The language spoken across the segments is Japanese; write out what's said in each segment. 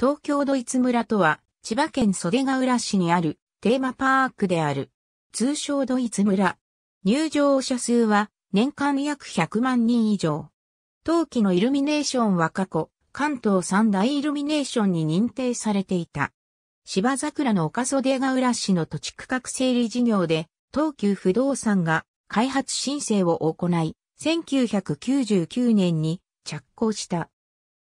東京ドイツ村とは、千葉県袖ヶ浦市にあるテーマパークである。通称ドイツ村。入場者数は年間約100万人以上。冬季のイルミネーションは過去、関東三大イルミネーションに認定されていた。芝桜の丘袖ヶ浦市の土地区画整理事業で、東急不動産が開発申請を行い、1999年に着工した。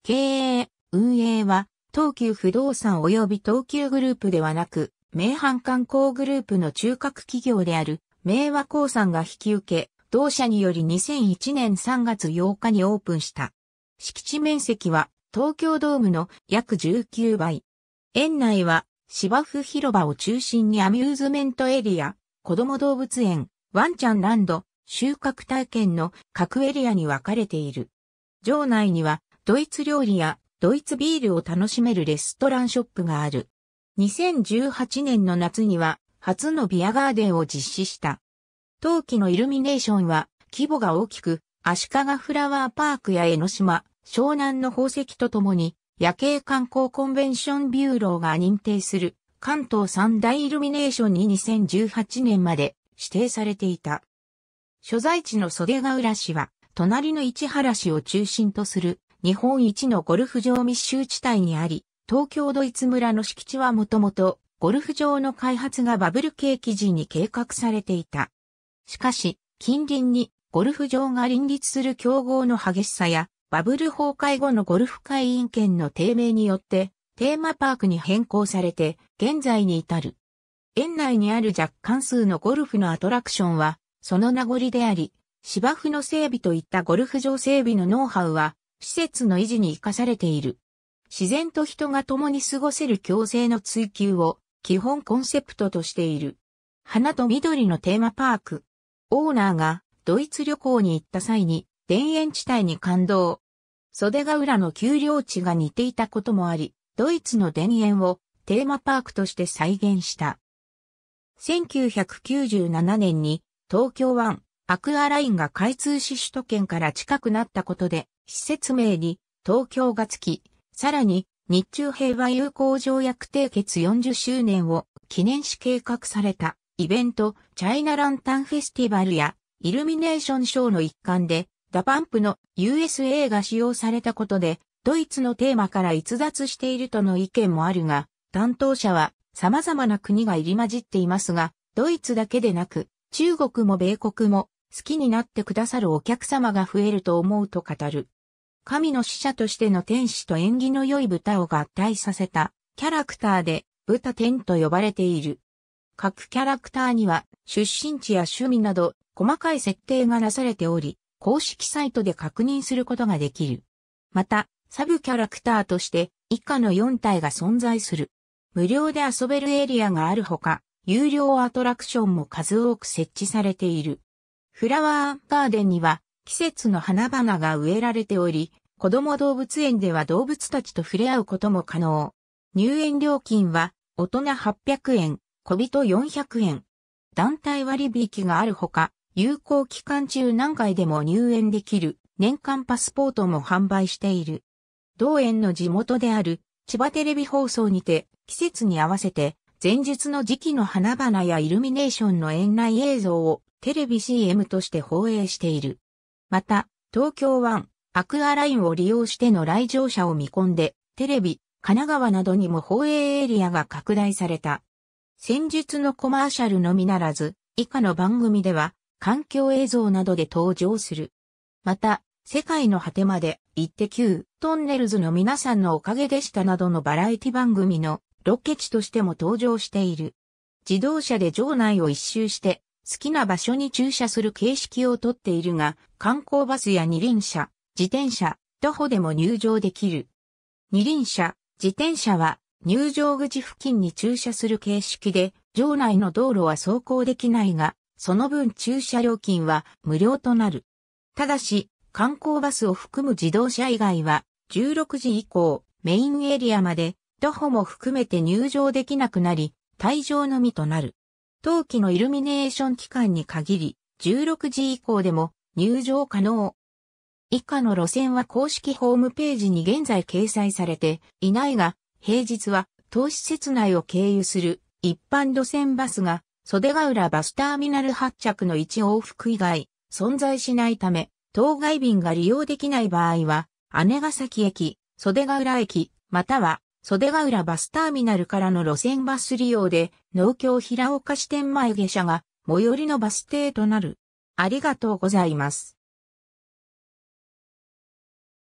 経営、運営は東急不動産及び東急グループではなく、名阪観光グループの中核企業である、明和興産が引き受け、同社により2001年3月8日にオープンした。敷地面積は東京ドームの約19倍。園内は芝生広場を中心にアミューズメントエリア、子供動物園、ワンちゃんランド、収穫体験の各エリアに分かれている。場内にはドイツ料理やドイツビールを楽しめるレストランショップがある。2018年の夏には初のビアガーデンを実施した。冬季のイルミネーションは規模が大きく、足利フラワーパークや江ノ島、湘南の宝石とともに、夜景観光コンベンションビューローが認定する関東三大イルミネーションに2018年まで指定されていた。所在地の袖ヶ浦市は、隣の市原市を中心とする日本一のゴルフ場密集地帯にあり、東京ドイツ村の敷地はもともとゴルフ場の開発がバブル景気時に計画されていた。しかし、近隣にゴルフ場が林立する競合の激しさや、バブル崩壊後のゴルフ会員権の低迷によって、テーマパークに変更されて、現在に至る。園内にある若干数のゴルフのアトラクションは、その名残であり、芝生の整備といったゴルフ場整備のノウハウは、施設の維持に生かされている。自然と人が共に過ごせる共生の追求を基本コンセプトとしている。花と緑のテーマパーク。オーナーがドイツ旅行に行った際に田園地帯に感動。袖ヶ浦の丘陵地が似ていたこともあり、ドイツの田園をテーマパークとして再現した。1997年に東京湾アクアラインが開通し首都圏から近くなったことで施設名に東京がつき、さらに日中平和友好条約締結40周年を記念し計画されたイベントチャイナランタンフェスティバルやイルミネーションショーの一環でダパンプの USA が使用されたことでドイツのテーマから逸脱しているとの意見もあるが担当者は様々な国が入り混じっていますがドイツだけでなく中国も米国も好きになってくださるお客様が増えると思うと語る。神の使者としての天使と縁起の良い豚を合体させたキャラクターで豚天と呼ばれている。各キャラクターには出身地や趣味など細かい設定がなされており、公式サイトで確認することができる。また、サブキャラクターとして以下の4体が存在する。無料で遊べるエリアがあるほか、有料アトラクションも数多く設置されている。フラワーガーデンには季節の花々が植えられており、子供動物園では動物たちと触れ合うことも可能。入園料金は大人800円、小人400円。団体割引があるほか、有効期間中何回でも入園できる年間パスポートも販売している。同園の地元である千葉テレビ放送にて季節に合わせて前日の時期の花々やイルミネーションの園内映像をテレビ CM として放映している。また、東京湾、アクアラインを利用しての来場者を見込んで、テレビ、神奈川などにも放映エリアが拡大された。先日のコマーシャルのみならず、以下の番組では、環境映像などで登場する。また、世界の果てまで、行って Q、トンネルズの皆さんのおかげでしたなどのバラエティ番組のロケ地としても登場している。自動車で場内を一周して、好きな場所に駐車する形式をとっているが、観光バスや二輪車、自転車、徒歩でも入場できる。二輪車、自転車は入場口付近に駐車する形式で、場内の道路は走行できないが、その分駐車料金は無料となる。ただし、観光バスを含む自動車以外は、16時以降、メインエリアまで、徒歩も含めて入場できなくなり、退場のみとなる。冬季のイルミネーション期間に限り、16時以降でも入場可能。以下の路線は公式ホームページに現在掲載されていないが、平日は当施設内を経由する一般路線バスが袖ヶ浦バスターミナル発着の1往復以外存在しないため、当該便が利用できない場合は、姉ヶ崎駅、袖ヶ浦駅、または袖ヶ浦バスターミナルからの路線バス利用で、農協平岡支店前下車が、最寄りのバス停となる。ありがとうございます。